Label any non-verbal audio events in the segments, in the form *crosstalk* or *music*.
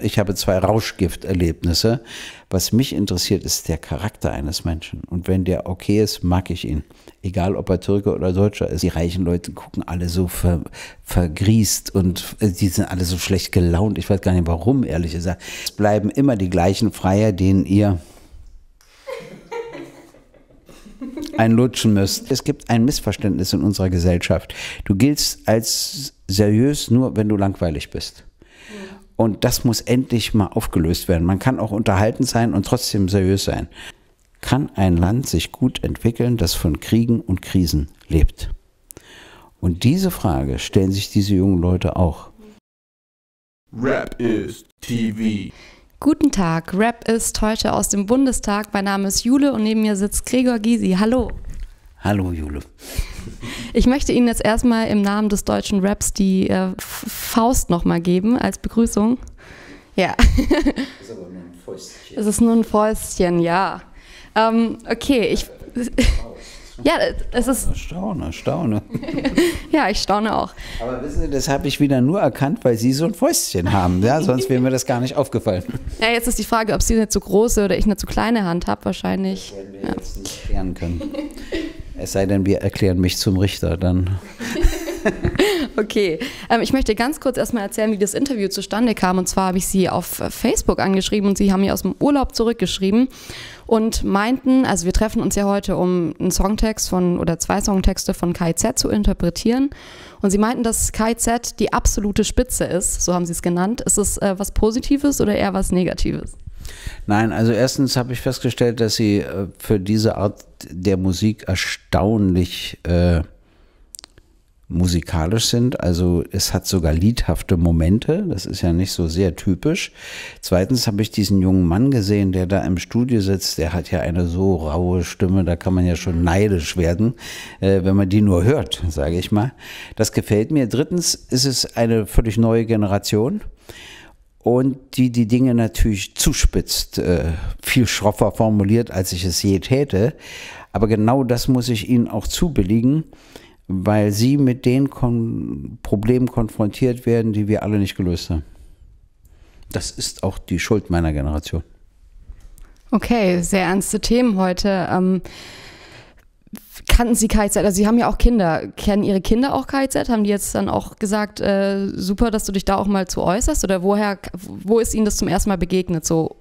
ich habe zwei Rauschgifterlebnisse. Was mich interessiert, ist der Charakter eines Menschen. Und wenn der okay ist, mag ich ihn. Egal, ob er Türke oder Deutscher ist. Die reichen Leute gucken alle so ver, vergriest und äh, die sind alle so schlecht gelaunt. Ich weiß gar nicht warum, ehrlich gesagt. Es bleiben immer die gleichen Freier, denen ihr einlutschen müsst. Es gibt ein Missverständnis in unserer Gesellschaft. Du giltst als seriös nur, wenn du langweilig bist. Und das muss endlich mal aufgelöst werden. Man kann auch unterhaltend sein und trotzdem seriös sein. Kann ein Land sich gut entwickeln, das von Kriegen und Krisen lebt? Und diese Frage stellen sich diese jungen Leute auch. Rap ist TV. Guten Tag, Rap ist heute aus dem Bundestag. Mein Name ist Jule und neben mir sitzt Gregor Gysi. Hallo. Hallo Jule. Ich möchte Ihnen jetzt erstmal im Namen des deutschen Raps die äh, Faust nochmal geben als Begrüßung. Ja. Das ist aber nur ein Fäustchen. Es ist nur ein Fäustchen, ja. Ähm, okay, ich. *laughs* Ja, es ist. Staune, staune. *laughs* ja, ich staune auch. Aber wissen Sie, das habe ich wieder nur erkannt, weil Sie so ein Fäustchen haben. Ja? Sonst wäre mir das gar nicht aufgefallen. Ja, jetzt ist die Frage, ob Sie eine zu große oder ich eine zu kleine Hand habe, wahrscheinlich. Das werden wir ja. jetzt nicht klären können. *laughs* Es sei denn, wir erklären mich zum Richter, dann. *laughs* Okay, ähm, ich möchte ganz kurz erstmal erzählen, wie das Interview zustande kam. Und zwar habe ich Sie auf äh, Facebook angeschrieben und Sie haben mir aus dem Urlaub zurückgeschrieben und meinten, also wir treffen uns ja heute, um einen Songtext von oder zwei Songtexte von Kai Z zu interpretieren. Und Sie meinten, dass Kai Z die absolute Spitze ist, so haben Sie es genannt. Ist es äh, was Positives oder eher was Negatives? Nein, also erstens habe ich festgestellt, dass sie äh, für diese Art der Musik erstaunlich äh, musikalisch sind. Also es hat sogar liedhafte Momente. Das ist ja nicht so sehr typisch. Zweitens habe ich diesen jungen Mann gesehen, der da im Studio sitzt. Der hat ja eine so raue Stimme, da kann man ja schon neidisch werden, äh, wenn man die nur hört, sage ich mal. Das gefällt mir. Drittens ist es eine völlig neue Generation und die die Dinge natürlich zuspitzt, äh, viel schroffer formuliert, als ich es je täte. Aber genau das muss ich ihnen auch zubilligen, weil sie mit den Kon Problemen konfrontiert werden, die wir alle nicht gelöst haben. Das ist auch die Schuld meiner Generation. Okay, sehr ernste Themen heute. Ähm kannten sie KZ, also sie haben ja auch Kinder. Kennen ihre Kinder auch KZ? Haben die jetzt dann auch gesagt, äh, super, dass du dich da auch mal zu äußerst? Oder woher, wo ist ihnen das zum ersten Mal begegnet? So?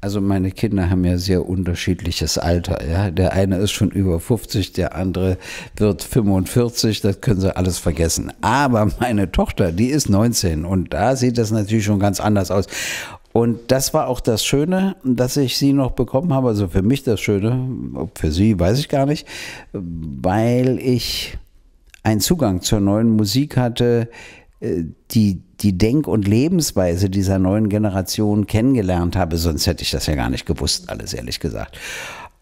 Also meine Kinder haben ja sehr unterschiedliches Alter. Ja? Der eine ist schon über 50, der andere wird 45, das können sie alles vergessen. Aber meine Tochter, die ist 19 und da sieht das natürlich schon ganz anders aus. Und das war auch das Schöne, dass ich sie noch bekommen habe. Also für mich das Schöne, ob für sie weiß ich gar nicht, weil ich einen Zugang zur neuen Musik hatte, äh, die die Denk- und Lebensweise dieser neuen Generation kennengelernt habe. Sonst hätte ich das ja gar nicht gewusst, alles ehrlich gesagt.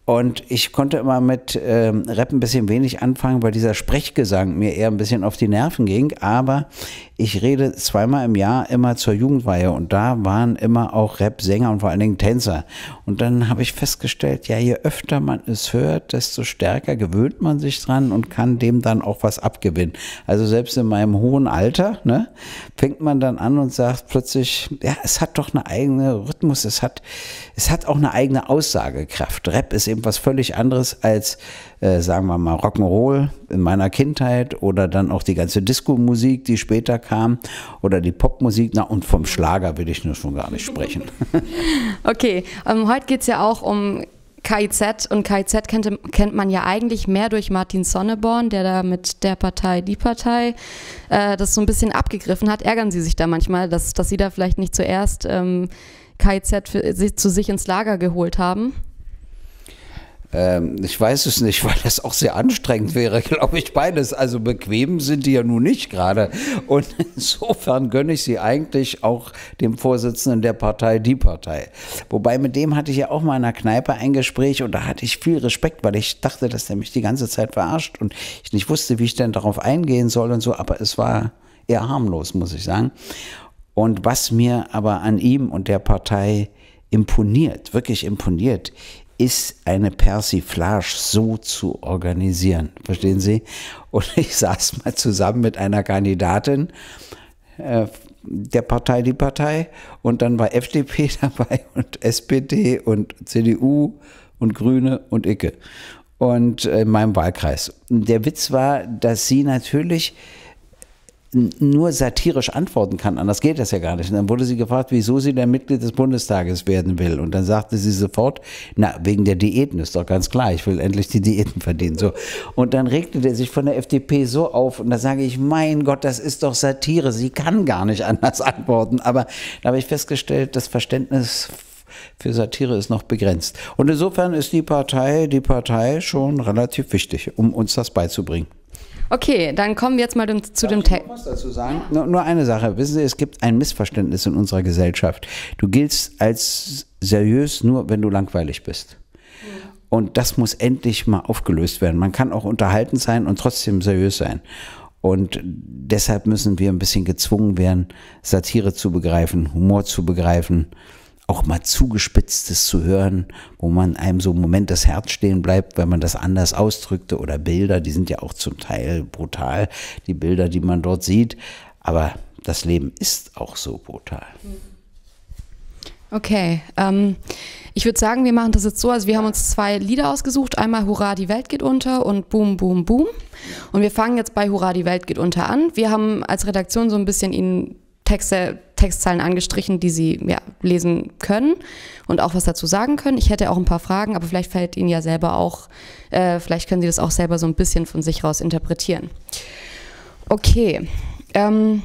Und ich konnte immer mit ähm, Rap ein bisschen wenig anfangen, weil dieser Sprechgesang mir eher ein bisschen auf die Nerven ging. Aber ich rede zweimal im Jahr immer zur Jugendweihe und da waren immer auch Rap-Sänger und vor allen Dingen Tänzer. Und dann habe ich festgestellt, ja, je öfter man es hört, desto stärker gewöhnt man sich dran und kann dem dann auch was abgewinnen. Also selbst in meinem hohen Alter ne, fängt man dann an und sagt plötzlich, ja, es hat doch eine eigene Rhythmus, es hat, es hat auch eine eigene Aussagekraft. Rap ist eben was völlig anderes als, äh, sagen wir mal, Rock'n'Roll in meiner Kindheit oder dann auch die ganze Disco-Musik, die später kam oder die Popmusik. Na, und vom Schlager will ich nur schon gar nicht sprechen. *laughs* okay, ähm, heute geht es ja auch um KIZ und KIZ kennt, kennt man ja eigentlich mehr durch Martin Sonneborn, der da mit der Partei, die Partei äh, das so ein bisschen abgegriffen hat. Ärgern Sie sich da manchmal, dass, dass Sie da vielleicht nicht zuerst ähm, KIZ für, zu sich ins Lager geholt haben? Ähm, ich weiß es nicht, weil das auch sehr anstrengend wäre, glaube ich, beides. Also bequem sind die ja nun nicht gerade. Und *laughs* insofern gönne ich sie eigentlich auch dem Vorsitzenden der Partei, die Partei. Wobei mit dem hatte ich ja auch mal in der Kneipe ein Gespräch und da hatte ich viel Respekt, weil ich dachte, dass der mich die ganze Zeit verarscht und ich nicht wusste, wie ich denn darauf eingehen soll und so. Aber es war eher harmlos, muss ich sagen. Und was mir aber an ihm und der Partei imponiert, wirklich imponiert, ist eine Persiflage so zu organisieren. Verstehen Sie? Und *laughs* ich saß mal zusammen mit einer Kandidatin äh, der Partei Die Partei und dann war FDP *laughs* dabei und SPD und CDU und Grüne und Icke und äh, in meinem Wahlkreis. Der Witz war, dass sie natürlich nur satirisch antworten kann. Anders geht das ja gar nicht. Und dann wurde sie gefragt, wieso sie denn Mitglied des Bundestages werden will. Und dann sagte sie sofort, na, wegen der Diäten ist doch ganz klar, ich will endlich die Diäten verdienen. So. Und dann regte der sich von der FDP so auf und da sage ich, mein Gott, das ist doch Satire. Sie kann gar nicht anders antworten. Aber da habe ich festgestellt, das Verständnis für Satire ist noch begrenzt. Und insofern ist die Partei, die Partei schon relativ wichtig, um uns das beizubringen. Okay, dann kommen wir jetzt mal dem, zu Darf dem Text. Ich was dazu sagen? Ja. Nur, nur eine Sache. Wissen Sie, es gibt ein Missverständnis in unserer Gesellschaft. Du giltst als seriös nur, wenn du langweilig bist. Hm. Und das muss endlich mal aufgelöst werden. Man kann auch unterhaltend sein und trotzdem seriös sein. Und deshalb müssen wir ein bisschen gezwungen werden, Satire zu begreifen, Humor zu begreifen auch mal zugespitztes zu hören, wo man einem so einen Moment das Herz stehen bleibt, wenn man das anders ausdrückte oder Bilder, die sind ja auch zum Teil brutal, die Bilder, die man dort sieht, aber das Leben ist auch so brutal. Okay, ähm, ich würde sagen, wir machen das jetzt so, also wir haben uns zwei Lieder ausgesucht, einmal Hurra, die Welt geht unter und Boom, Boom, Boom und wir fangen jetzt bei Hurra, die Welt geht unter an. Wir haben als Redaktion so ein bisschen Ihnen Texte Textzeilen angestrichen, die Sie ja, lesen können und auch was dazu sagen können. Ich hätte auch ein paar Fragen, aber vielleicht fällt Ihnen ja selber auch, äh, vielleicht können Sie das auch selber so ein bisschen von sich raus interpretieren. Okay. Ähm,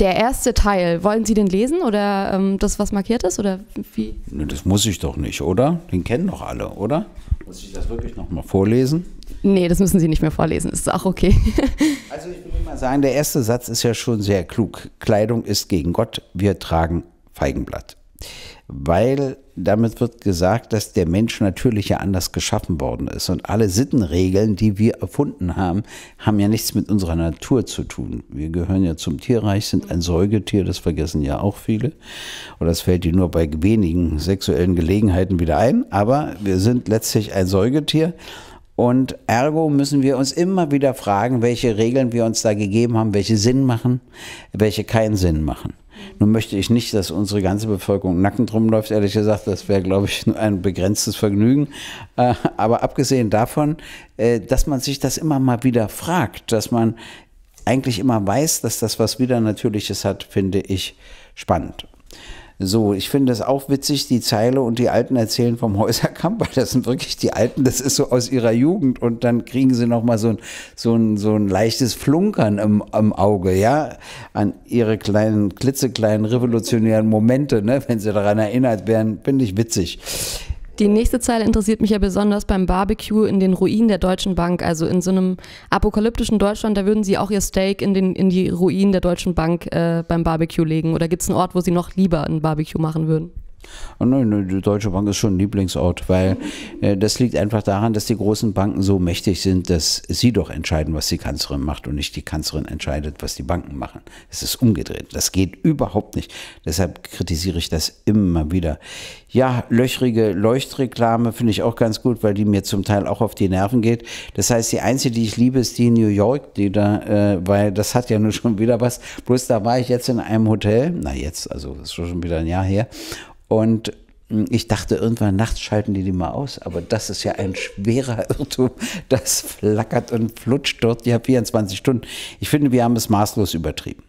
der erste Teil, wollen Sie den lesen oder ähm, das, was markiert ist? Oder wie? Das muss ich doch nicht, oder? Den kennen doch alle, oder? Muss ich das wirklich nochmal vorlesen? Nee, das müssen Sie nicht mehr vorlesen, das ist auch okay. *laughs* also ich will mal sagen, der erste Satz ist ja schon sehr klug. Kleidung ist gegen Gott, wir tragen Feigenblatt. Weil damit wird gesagt, dass der Mensch natürlich ja anders geschaffen worden ist. Und alle Sittenregeln, die wir erfunden haben, haben ja nichts mit unserer Natur zu tun. Wir gehören ja zum Tierreich, sind ein Säugetier, das vergessen ja auch viele. Und das fällt dir nur bei wenigen sexuellen Gelegenheiten wieder ein. Aber wir sind letztlich ein Säugetier. Und ergo müssen wir uns immer wieder fragen, welche Regeln wir uns da gegeben haben, welche Sinn machen, welche keinen Sinn machen. Nun möchte ich nicht, dass unsere ganze Bevölkerung nackend rumläuft, ehrlich gesagt, das wäre, glaube ich, nur ein begrenztes Vergnügen. Äh, aber abgesehen davon, äh, dass man sich das immer mal wieder fragt, dass man eigentlich immer weiß, dass das was Widernatürliches hat, finde ich spannend. So, ich finde das auch witzig, die Zeile und die Alten erzählen vom Häuserkampf, *laughs* weil das sind wirklich die Alten, das ist so aus ihrer Jugend und dann kriegen sie nochmal so ein, so, ein, so ein leichtes Flunkern im, im Auge, ja, an ihre kleinen, klitzekleinen revolutionären Momente, ne, wenn sie daran erinnert werden, finde ich witzig. Die nächste Zeile interessiert mich ja besonders beim Barbecue in den Ruinen der Deutschen Bank. Also in so einem apokalyptischen Deutschland, da würden Sie auch Ihr Steak in, den, in die Ruinen der Deutschen Bank äh, beim Barbecue legen. Oder gibt es einen Ort, wo Sie noch lieber ein Barbecue machen würden? Ah, nein, die Deutsche Bank ist schon ein Lieblingsort, weil äh, das liegt einfach daran, dass die großen Banken so mächtig sind, dass sie doch entscheiden, was die Kanzlerin macht und nicht die Kanzlerin entscheidet, was die Banken machen. Es ist umgedreht. Das geht überhaupt nicht. Deshalb kritisiere ich das immer wieder. Ja, löchrige Leuchtreklame finde ich auch ganz gut, weil die mir zum Teil auch auf die Nerven geht. Das heißt, die einzige, die ich liebe, ist die in New York, die da, äh, weil das hat ja nun schon wieder was. Bloß da war ich jetzt in einem Hotel, na jetzt, also das ist schon wieder ein Jahr her. Und hm, ich dachte, irgendwann nachts schalten die die mal aus, aber das ist ja ein schwerer *laughs* Irrtum. Das flackert und flutscht dort ja 24 Stunden. Ich finde, wir haben es maßlos übertrieben.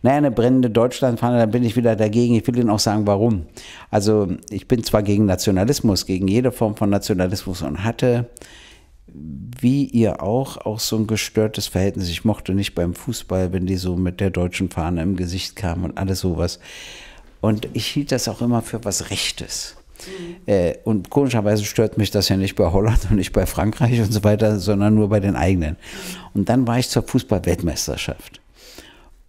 Naja, eine brennende Deutschlandfahne, da bin ich wieder dagegen. Ich will Ihnen auch sagen, warum. Also, ich bin zwar gegen Nationalismus, gegen jede Form von Nationalismus und hatte, wie ihr auch, auch so ein gestörtes Verhältnis. Ich mochte nicht beim Fußball, wenn die so mit der deutschen Fahne im Gesicht kamen und alles sowas. Und ich hielt das auch immer für was Rechtes. Äh, und komischerweise stört mich das ja nicht bei Holland und nicht bei Frankreich und so weiter, sondern nur bei den eigenen. Und dann war ich zur Fußballweltmeisterschaft.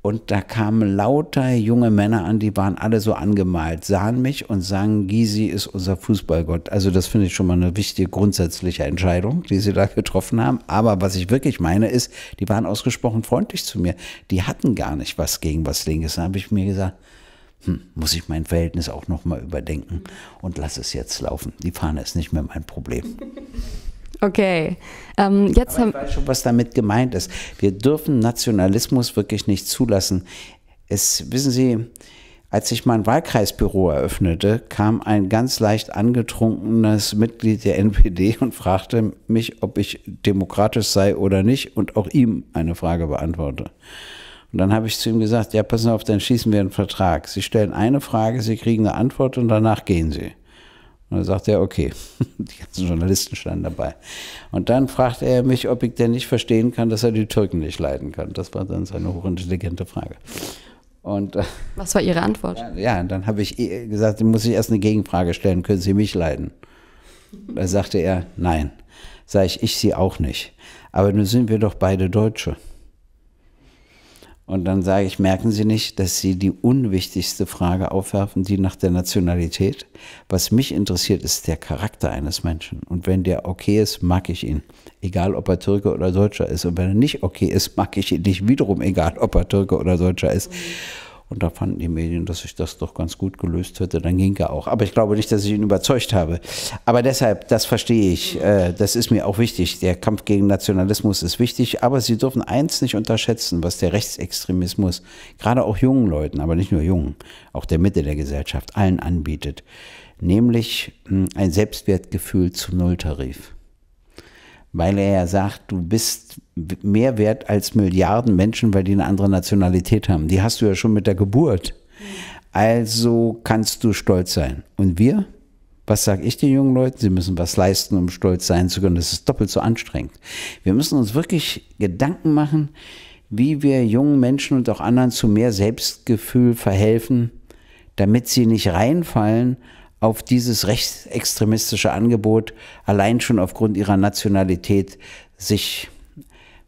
Und da kamen lauter junge Männer an, die waren alle so angemalt, sahen mich und sagen, Gysi ist unser Fußballgott. Also das finde ich schon mal eine wichtige grundsätzliche Entscheidung, die sie da getroffen haben. Aber was ich wirklich meine ist, die waren ausgesprochen freundlich zu mir. Die hatten gar nicht was gegen was Linkes. Da habe ich mir gesagt, hm, muss ich mein Verhältnis auch nochmal überdenken und lass es jetzt laufen. Die Fahne ist nicht mehr mein Problem. *laughs* Okay, ähm, jetzt Aber haben. Ich weiß schon, was damit gemeint ist. Wir dürfen Nationalismus wirklich nicht zulassen. Es, wissen Sie, als ich mein Wahlkreisbüro eröffnete, kam ein ganz leicht angetrunkenes Mitglied der NPD und fragte mich, ob ich demokratisch sei oder nicht und auch ihm eine Frage beantworte. Und dann habe ich zu ihm gesagt, ja, passen auf, dann schießen wir einen Vertrag. Sie stellen eine Frage, Sie kriegen eine Antwort und danach gehen Sie. Und dann sagt er, okay, *laughs* die ganzen Journalisten standen dabei. Und dann fragt er mich, ob ich denn nicht verstehen kann, dass er die Türken nicht leiden kann. Das war dann seine hochintelligente Frage. Und, äh, Was war Ihre Antwort? *laughs* Ja, dann habe ich gesagt, muss ich erst eine Gegenfrage stellen, können Sie mich leiden? Da sagte er, nein. Sag ich, ich Sie auch nicht. Aber nun sind wir doch beide Deutsche. Und dann sage ich, merken Sie nicht, dass Sie die unwichtigste Frage aufwerfen, die nach der Nationalität. Was mich interessiert, ist der Charakter eines Menschen. Und wenn der okay ist, mag ich ihn. Egal, ob er Türke oder Deutscher ist. Und wenn er nicht okay ist, mag ich ihn nicht wiederum, egal, ob er Türke oder Deutscher ist. Mhm. Und da fanden die Medien, dass ich das doch ganz gut gelöst hätte. Dann ging er auch. Aber ich glaube nicht, dass ich ihn überzeugt habe. Aber deshalb, das verstehe ich. Äh, das ist mir auch wichtig. Der Kampf gegen Nationalismus ist wichtig. Aber Sie dürfen eins nicht unterschätzen, was der Rechtsextremismus gerade auch jungen Leuten, aber nicht nur jungen, auch der Mitte der Gesellschaft, allen anbietet. Nämlich hm, ein Selbstwertgefühl zu Nulltarif weil er ja sagt, du bist mehr wert als Milliarden Menschen, weil die eine andere Nationalität haben. Die hast du ja schon mit der Geburt. Also kannst du stolz sein. Und wir? Was sage ich den jungen Leuten? Sie müssen was leisten, um stolz sein zu können. Das ist doppelt so anstrengend. Wir müssen uns wirklich Gedanken machen, wie wir jungen Menschen und auch anderen zu mehr Selbstgefühl verhelfen, damit sie nicht reinfallen auf dieses rechtsextremistische Angebot allein schon aufgrund ihrer Nationalität sich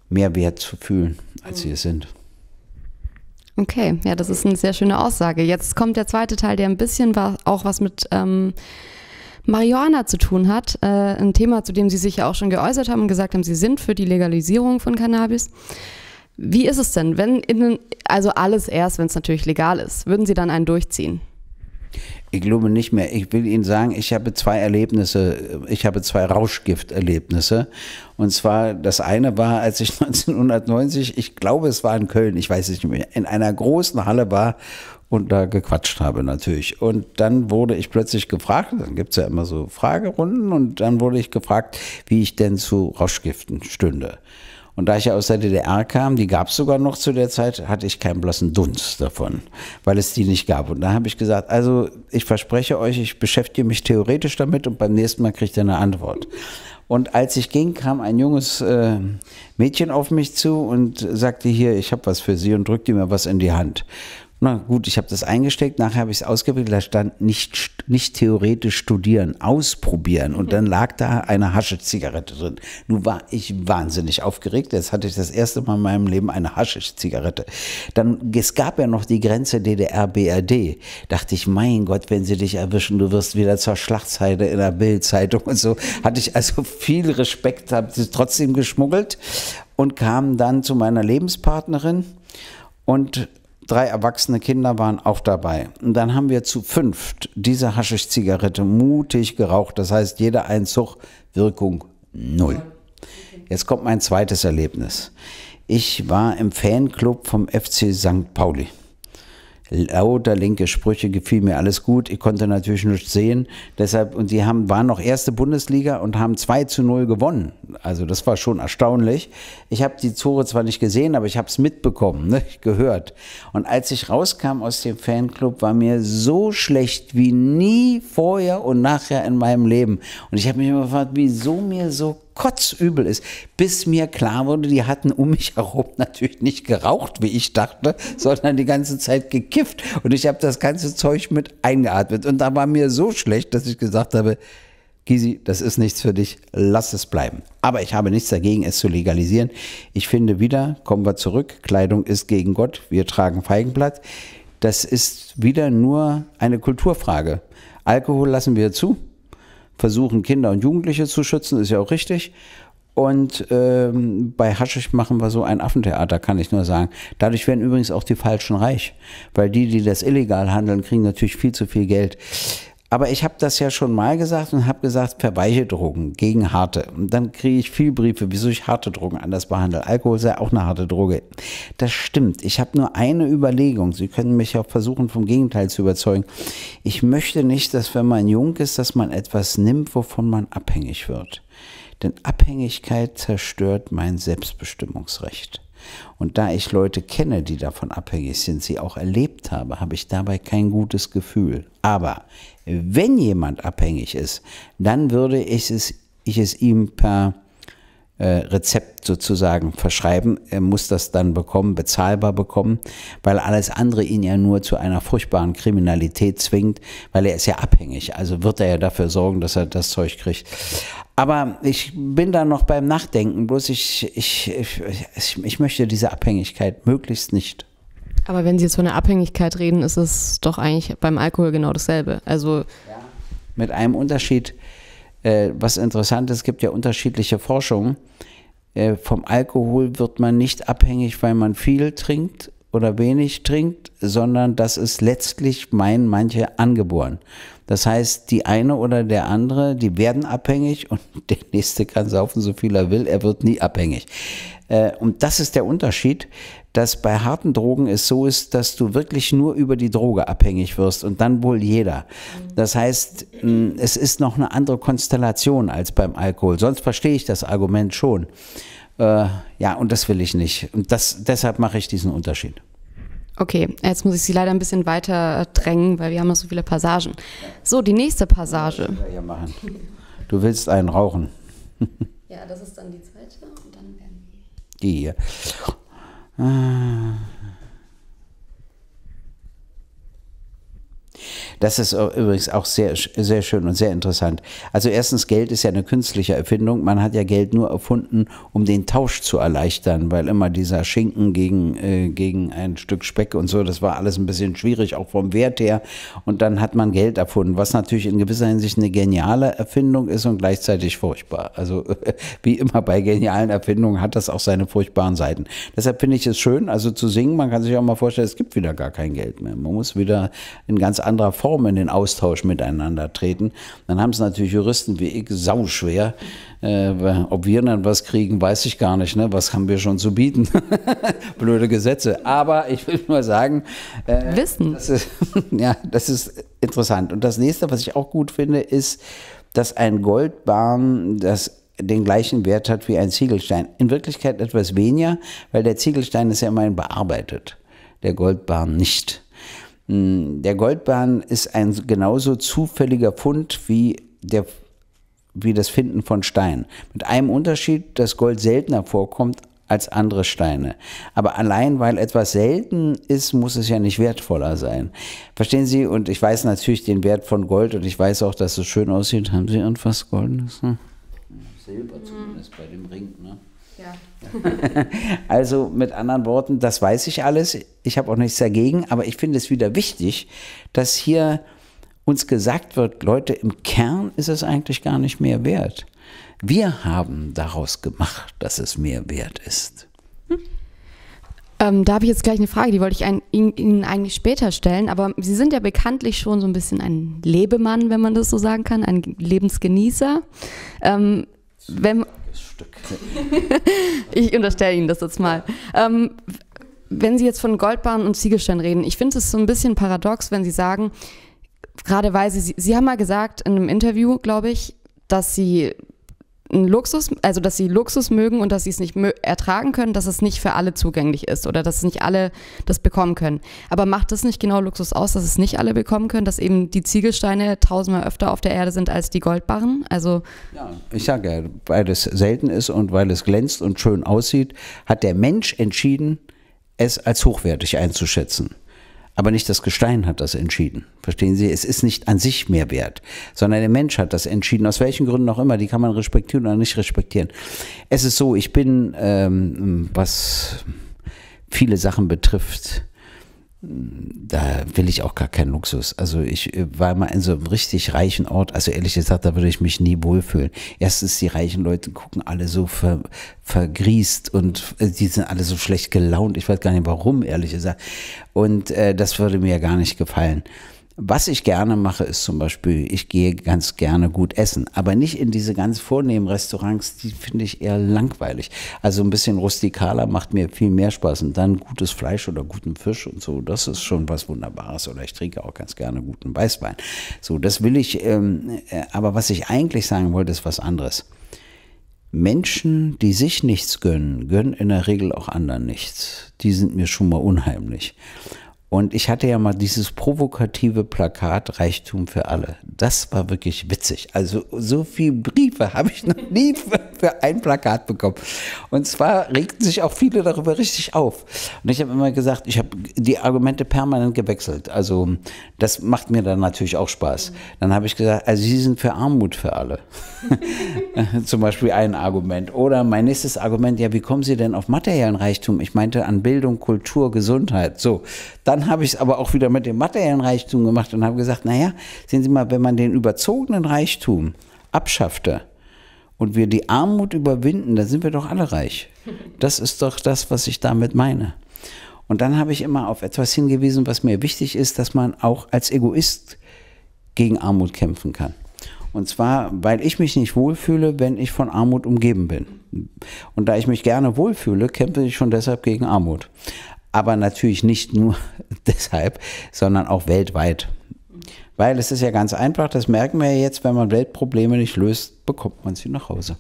mehr wert zu fühlen, als sie es sind. Okay, ja, das ist eine sehr schöne Aussage. Jetzt kommt der zweite Teil, der ein bisschen war, auch was mit ähm, Marihuana zu tun hat. Äh, ein Thema, zu dem Sie sich ja auch schon geäußert haben und gesagt haben, Sie sind für die Legalisierung von Cannabis. Wie ist es denn, wenn, in, also alles erst, wenn es natürlich legal ist, würden Sie dann einen durchziehen? Ich glaube nicht mehr. Ich will Ihnen sagen, ich habe zwei Erlebnisse, ich habe zwei Rauschgifterlebnisse. Und zwar, das eine war, als ich 1990, *laughs* ich glaube, es war in Köln, ich weiß es nicht mehr, in einer großen Halle war und da gequatscht habe natürlich. Und dann wurde ich plötzlich gefragt, dann gibt's ja immer so Fragerunden, und dann wurde ich gefragt, wie ich denn zu Rauschgiften stünde. Und da ich ja aus der DDR kam, die gab es sogar noch zu der Zeit, hatte ich keinen blassen Dunst davon, weil es die nicht gab. Und da habe ich gesagt, also ich verspreche euch, ich beschäftige mich theoretisch damit und beim nächsten Mal kriegt ihr eine Antwort. Und als ich ging, kam ein junges äh, Mädchen auf mich zu und sagte hier, ich habe was für Sie und drückte mir was in die Hand. Na gut, ich habe das eingesteckt, nachher habe ich es ausgebildet, da stand nicht, nicht theoretisch studieren, ausprobieren. Und dann lag da eine Hasche-Zigarette drin. Nun war ich wahnsinnig aufgeregt. Jetzt hatte ich das erste Mal in meinem Leben eine Hasche-Zigarette. Dann, es gab ja noch die Grenze DDR-BRD. Dachte ich, mein Gott, wenn sie dich erwischen, du wirst wieder zur Schlachtseite in der Bild-Zeitung und so. Hatte ich also viel Respekt, habe sie trotzdem geschmuggelt und kam dann zu meiner Lebenspartnerin und drei erwachsene Kinder waren auch dabei. Und dann haben wir zu fünft diese Haschisch-Zigarette mutig geraucht. Das heißt, jeder Einzug, Wirkung null. Jetzt kommt mein zweites Erlebnis. Ich war im Fanclub vom FC St. Pauli lauter oh, linke Sprüche, gefiel mir alles gut. Ich konnte natürlich nicht sehen. Deshalb, und die haben, waren noch erste Bundesliga und haben 2 zu 0 gewonnen. Also das war schon erstaunlich. Ich habe die Tore zwar nicht gesehen, aber ich habe es mitbekommen, ne? *laughs* gehört. Und als ich rauskam aus dem Fanclub, war mir so schlecht wie nie vorher und nachher in meinem Leben. Und ich habe mich immer gefragt, wieso mir so kotzübel ist, bis mir klar wurde, die hatten um mich herum *laughs* natürlich nicht geraucht, wie ich dachte, sondern die ganze Zeit gekifft. Und ich habe das ganze Zeug mit eingeatmet. Und da war mir so schlecht, dass ich gesagt habe, Gisi, das ist nichts für dich, lass es bleiben. Aber ich habe nichts dagegen, es zu legalisieren. Ich finde wieder, kommen wir zurück, Kleidung ist gegen Gott, wir tragen Feigenblatt. Das ist wieder nur eine Kulturfrage. Alkohol lassen wir zu, versuchen, Kinder und Jugendliche zu schützen, ist ja auch richtig. Und ähm, bei Haschisch machen wir so ein Affentheater, kann ich nur sagen. Dadurch werden übrigens auch die Falschen reich, weil die, die das illegal handeln, kriegen natürlich viel zu viel Geld. Aber ich habe das ja schon mal gesagt und habe gesagt, für weiche Drogen gegen harte. Und dann kriege ich viel Briefe, wieso ich harte Drogen anders behandle. Alkohol sei auch eine harte Droge. Das stimmt. Ich habe nur eine Überlegung. Sie können mich auch versuchen, vom Gegenteil zu überzeugen. Ich möchte nicht, dass wenn man jung ist, dass man etwas nimmt, wovon man abhängig wird. Denn Abhängigkeit zerstört mein Selbstbestimmungsrecht. Und da ich Leute kenne, die davon abhängig sind, sie auch erlebt habe, habe ich dabei kein gutes Gefühl. Aber wenn jemand abhängig ist, dann würde ich es, ich es ihm per äh, Rezept sozusagen verschreiben, er muss das dann bekommen, bezahlbar bekommen, weil alles andere ihn ja nur zu einer furchtbaren Kriminalität zwingt, weil er ist ja abhängig. Also wird er ja dafür sorgen, dass er das Zeug kriegt. Aber ich bin da noch beim Nachdenken, bloß ich, ich, ich, ich möchte diese Abhängigkeit möglichst nicht. Aber wenn Sie jetzt von der Abhängigkeit reden, ist es doch eigentlich beim Alkohol genau dasselbe. Also ja. mit einem Unterschied, äh, was interessant ist, es gibt ja unterschiedliche Forschungen. Äh, vom Alkohol wird man nicht abhängig, weil man viel trinkt oder wenig trinkt, sondern das ist letztlich, meinen manche, angeboren. Das heißt, die eine oder der andere, die werden abhängig *laughs* und der nächste kann saufen, so viel er will, er wird nie abhängig. Äh, und das ist der Unterschied dass bei harten Drogen es so ist, dass du wirklich nur über die Droge abhängig wirst und dann wohl jeder. Das heißt, mm, es ist noch eine andere Konstellation als beim Alkohol. Sonst verstehe ich das Argument schon. Äh, ja, und das will ich nicht. Und das, deshalb mache ich diesen Unterschied. Okay, jetzt muss ich Sie leider ein bisschen weiter drängen, weil wir haben noch so viele Passagen. So, die nächste Passage. Du willst einen rauchen. ja, das ist dann die zweite und dann werden die. Die hier. 嗯。Das ist übrigens auch sehr, sehr schön und sehr interessant. Also erstens, Geld ist ja eine künstliche Erfindung. Man hat ja Geld nur erfunden, um den Tausch zu erleichtern, weil immer dieser Schinken gegen, äh, gegen ein Stück Speck und so, das war alles ein bisschen schwierig, auch vom Wert her. Und dann hat man Geld erfunden, was natürlich in gewisser Hinsicht eine geniale Erfindung ist und gleichzeitig furchtbar. Also *laughs* wie immer bei genialen Erfindungen hat das auch seine furchtbaren Seiten. Deshalb finde ich es schön, also zu singen, man kann sich auch mal vorstellen, es gibt wieder gar kein Geld mehr. Man muss wieder in ganz anderen anderer Form in den Austausch miteinander treten. Dann haben es natürlich Juristen wie ich sau schwer. Äh, ob wir dann was kriegen, weiß ich gar nicht. Ne? Was haben wir schon zu bieten? *laughs* Blöde Gesetze. Aber ich will nur sagen, äh, Wissen. Das ist, *laughs* ja, das ist interessant. Und das nächste, was ich auch gut finde, ist, dass ein Goldbahn, das den gleichen Wert hat wie ein Ziegelstein. In Wirklichkeit etwas weniger, weil der Ziegelstein ist ja immerhin bearbeitet, der Goldbarren nicht. Hm, der Goldbahn ist ein genauso zufälliger Fund wie, der, wie das Finden von Steinen. Mit einem Unterschied, dass Gold seltener vorkommt als andere Steine. Aber allein weil etwas selten ist, muss es ja nicht wertvoller sein. Verstehen Sie? Und ich weiß natürlich den Wert von Gold und ich weiß auch, dass es schön aussieht. Haben Sie irgendwas Goldenes? Hm. Silber zumindest bei dem Ring, ne? Ja. *laughs* also mit anderen Worten, das weiß ich alles. Ich habe auch nichts dagegen, aber ich finde es wieder wichtig, dass hier uns gesagt wird, Leute, im Kern ist es eigentlich gar nicht mehr wert. Wir haben daraus gemacht, dass es mehr wert ist. Hm? Ähm, da habe ich jetzt gleich eine Frage, die wollte ich ein, Ihnen eigentlich später stellen, aber Sie sind ja bekanntlich schon so ein bisschen ein Lebemann, wenn man das so sagen kann, ein Lebensgenießer. Ähm, wenn, Stück. *laughs* ich unterstelle Ihnen das jetzt mal. Ähm, wenn Sie jetzt von Goldbarren und Ziegelstein reden, ich finde es so ein bisschen paradox, wenn Sie sagen, gerade weil Sie, Sie haben mal gesagt in einem Interview, glaube ich, dass Sie ein Luxus, also dass sie Luxus mögen und dass sie es nicht ertragen können, dass es nicht für alle zugänglich ist oder dass nicht alle das bekommen können. Aber macht das nicht genau Luxus aus, dass es nicht alle bekommen können, dass eben die Ziegelsteine tausendmal öfter auf der Erde sind als die Goldbarren? Also ja, ich sage ja, weil es selten ist und weil es glänzt und schön aussieht, hat der Mensch entschieden, es als hochwertig einzuschätzen aber nicht das Gestein hat das entschieden. Verstehen Sie? Es ist nicht an sich mehr wert, sondern der Mensch hat das entschieden, aus welchen Gründen auch immer. Die kann man respektieren oder nicht respektieren. Es ist so, ich bin, ähm, was viele Sachen betrifft, da will ich auch gar keinen Luxus. Also ich äh, war mal in so einem richtig reichen Ort. Also ehrlich gesagt, da würde ich mich nie wohlfühlen. Erstens, die reichen Leute gucken alle so ver, vergriest und äh, die sind alle so schlecht gelaunt. Ich weiß gar nicht warum, ehrlich gesagt. Und äh, das würde mir gar nicht gefallen. Was ich gerne mache, ist zum Beispiel, ich gehe ganz gerne gut essen, aber nicht in diese ganz vornehmen Restaurants, die finde ich eher langweilig. Also ein bisschen rustikaler macht mir viel mehr Spaß und dann gutes Fleisch oder guten Fisch und so, das ist schon was Wunderbares. Oder ich trinke auch ganz gerne guten Weißwein. So, das will ich, ähm, äh, aber was ich eigentlich sagen wollte, ist was anderes. Menschen, die sich nichts gönnen, gönnen in der Regel auch anderen nichts. Die sind mir schon mal unheimlich. Und ich hatte ja mal dieses provokative Plakat Reichtum für alle. Das war wirklich witzig. Also so viele Briefe habe ich noch nie *laughs* für, für, ein Plakat bekommen. Und zwar regten sich auch viele darüber richtig auf. Und ich habe immer gesagt, ich habe die Argumente permanent gewechselt. Also das macht mir dann natürlich auch Spaß. Dann habe ich gesagt, also Sie sind für Armut für alle. *laughs* Zum Beispiel ein Argument. Oder mein nächstes Argument, ja, wie kommen Sie denn auf materiellen Reichtum? Ich meinte an Bildung, Kultur, Gesundheit. So, dann dann habe ich es aber auch wieder mit dem materiellen Reichtum gemacht und habe gesagt, naja, sehen Sie mal, wenn man den überzogenen Reichtum abschaffte und wir die Armut überwinden, dann sind wir doch alle reich. Das ist doch das, was ich damit meine. Und dann habe ich immer auf etwas hingewiesen, was mir wichtig ist, dass man auch als Egoist gegen Armut kämpfen kann. Und zwar, weil ich mich nicht wohlfühle, wenn ich von Armut umgeben bin. Und da ich mich gerne wohlfühle, kämpfe ich schon deshalb gegen Armut aber natürlich nicht nur *laughs* deshalb, sondern auch weltweit. Weil es ist ja ganz einfach, das merken wir ja jetzt, wenn man Weltprobleme nicht löst, bekommt man sie nach Hause.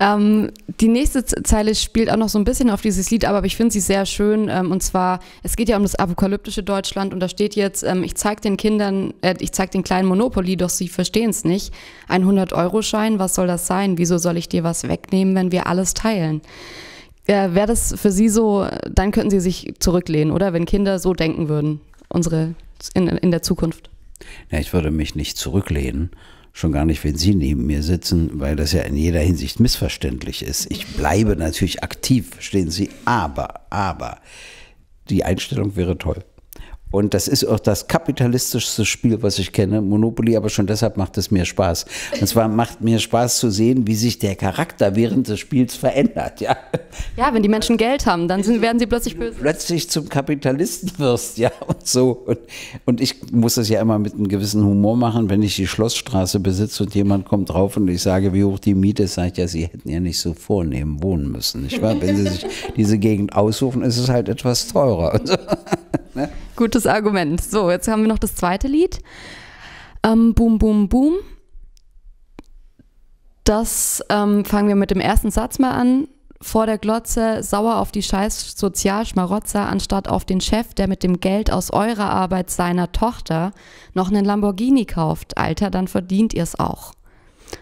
Ähm, die nächste Zeile spielt auch noch so ein bisschen auf dieses Lied, aber ich finde sie sehr schön. Ähm, und zwar, es geht ja um das apokalyptische Deutschland und da steht jetzt, ähm, ich zeige den Kindern, äh, ich zeige den kleinen Monopoly, doch sie verstehen es nicht. Ein 100-Euro-Schein, was soll das sein? Wieso soll ich dir was wegnehmen, wenn wir alles teilen? Ja, Wäre das für Sie so, dann könnten Sie sich zurücklehnen, oder? Wenn Kinder so denken würden, unsere in, in der Zukunft. Ja, ich würde mich nicht zurücklehnen, schon gar nicht, wenn Sie neben mir sitzen, weil das ja in jeder Hinsicht missverständlich ist. Ich bleibe natürlich aktiv, verstehen Sie, aber, aber die Einstellung wäre toll. Und das ist auch das kapitalistischste Spiel, was ich kenne. Monopoly, aber schon deshalb macht es mir Spaß. Und zwar macht mir Spaß zu sehen, wie sich der Charakter während des Spiels verändert. Ja, ja wenn die Menschen Geld haben, dann sind, werden sie plötzlich böse. Plötzlich zum Kapitalisten wirst, ja, und so. Und, und ich muss das ja immer mit einem gewissen Humor machen, wenn ich die Schlossstraße besitze und jemand kommt drauf und ich sage, wie hoch die Miete ist, sage ich ja, sie hätten ja nicht so vornehm wohnen müssen, nicht wahr? Wenn sie sich diese Gegend aussuchen, ist es halt etwas teurer. Und *laughs* so gutes Argument. So, jetzt haben wir noch das zweite Lied. Ähm, boom, boom, boom. Das ähm, fangen wir mit dem ersten Satz mal an. Vor der Glotze sauer auf die scheiß Sozialschmarotzer, anstatt auf den Chef, der mit dem Geld aus eurer Arbeit seiner Tochter noch einen Lamborghini kauft. Alter, dann verdient ihr es auch.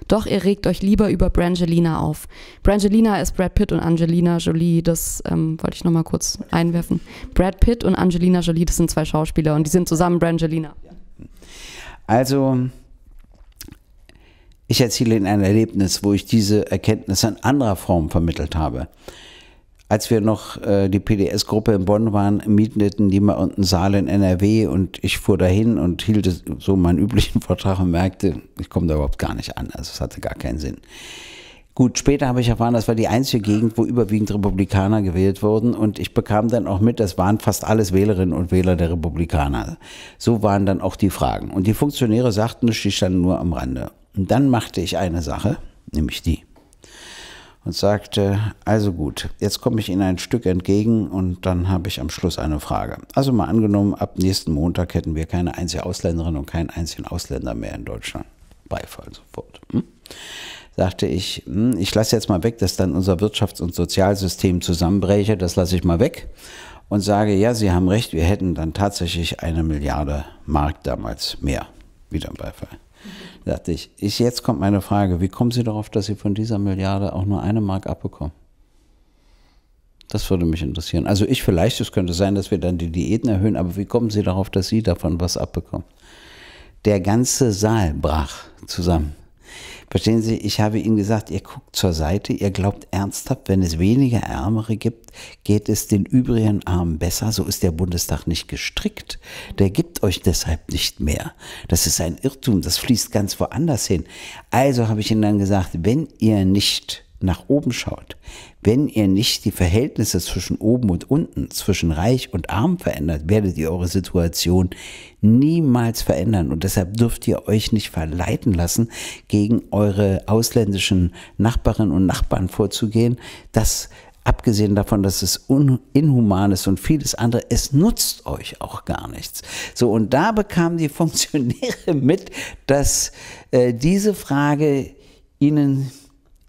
Doch ihr regt euch lieber über Brangelina auf. Brangelina ist Brad Pitt und Angelina Jolie, das ähm, wollte ich nochmal kurz einwerfen. Brad Pitt und Angelina Jolie, das sind zwei Schauspieler und die sind zusammen Brangelina. Also, ich erzähle Ihnen ein Erlebnis, wo ich diese Erkenntnisse in anderer Form vermittelt habe als wir noch äh, die PDS-Gruppe in Bonn waren, mieteten die mal unten Saal in NRW und ich fuhr dahin und hielt so meinen üblichen *laughs* Vortrag und merkte, ich komme da überhaupt gar nicht an. Also es hatte gar keinen Sinn. Gut, später habe ich erfahren, das war die einzige Gegend, wo überwiegend Republikaner gewählt wurden. Und ich bekam dann auch mit, das waren fast alles Wählerinnen und Wähler der Republikaner. So waren dann auch die Fragen. Und die Funktionäre sagten ich stand nur am Rande. Und dann machte ich eine Sache, nämlich die und sagte, also gut, jetzt komme ich Ihnen ein Stück entgegen und dann habe ich am Schluss eine Frage. Also mal angenommen, ab nächsten Montag hätten wir keine einzige Ausländerin und keinen einzigen Ausländer mehr in Deutschland. Beifall sofort. Hm? Sagte ich, hm, ich lasse jetzt mal weg, dass dann unser Wirtschafts- und Sozialsystem zusammenbreche, das lasse ich mal weg und sage, ja, Sie haben recht, wir hätten dann tatsächlich eine Milliarde Mark damals mehr. Wieder ein Beifall. Da dachte ich, ich, jetzt kommt meine Frage, wie kommen Sie darauf, dass Sie von dieser Milliarde auch nur eine Mark abbekommen? Das würde mich interessieren. Also ich vielleicht, es könnte sein, dass wir dann die Diäten erhöhen, aber wie kommen Sie darauf, dass Sie davon was abbekommen? Der ganze Saal brach zusammen. Verstehen Sie, ich habe Ihnen gesagt, ihr guckt zur Seite, ihr glaubt ernsthaft, wenn es weniger Ärmere gibt, geht es den übrigen Armen besser. So ist der Bundestag nicht gestrickt. Der gibt euch deshalb nicht mehr. Das ist ein Irrtum, das fließt ganz woanders hin. Also habe ich Ihnen dann gesagt, wenn ihr nicht nach oben schaut, wenn ihr nicht die Verhältnisse zwischen oben und unten, zwischen reich und arm verändert, werdet ihr eure Situation niemals verändern. Und deshalb dürft ihr euch nicht verleiten lassen, gegen eure ausländischen Nachbarinnen und Nachbarn vorzugehen. Das, abgesehen davon, dass es inhuman ist und vieles andere, es nutzt euch auch gar nichts. So, und da bekamen die Funktionäre *laughs* mit, dass äh, diese Frage ihnen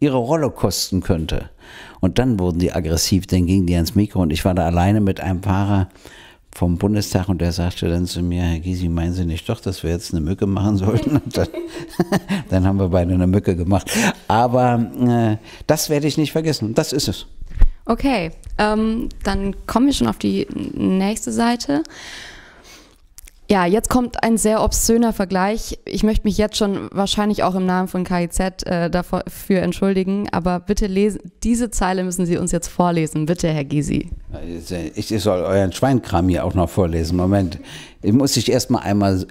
ihre Rolle kosten könnte. Und dann wurden die aggressiv, dann gingen die ans Mikro und ich war da alleine mit einem Fahrer vom Bundestag und der sagte dann zu mir, Herr Gysi, meinen Sie nicht doch, dass wir jetzt eine Mücke machen sollten? Dann, *laughs* dann, haben wir beide eine Mücke gemacht. Aber äh, das werde ich nicht vergessen. Das ist es. Okay, ähm, dann kommen wir schon auf die nächste Seite. Ja, jetzt kommt ein sehr obszöner Vergleich. Ich möchte mich jetzt schon wahrscheinlich auch im Namen von KIZ äh, dafür entschuldigen, aber bitte lesen, diese Zeile müssen Sie uns jetzt vorlesen. Bitte, Herr Gysi. Also, ich soll euren Schweinkram hier auch noch vorlesen. Moment, ich muss dich erstmal einmal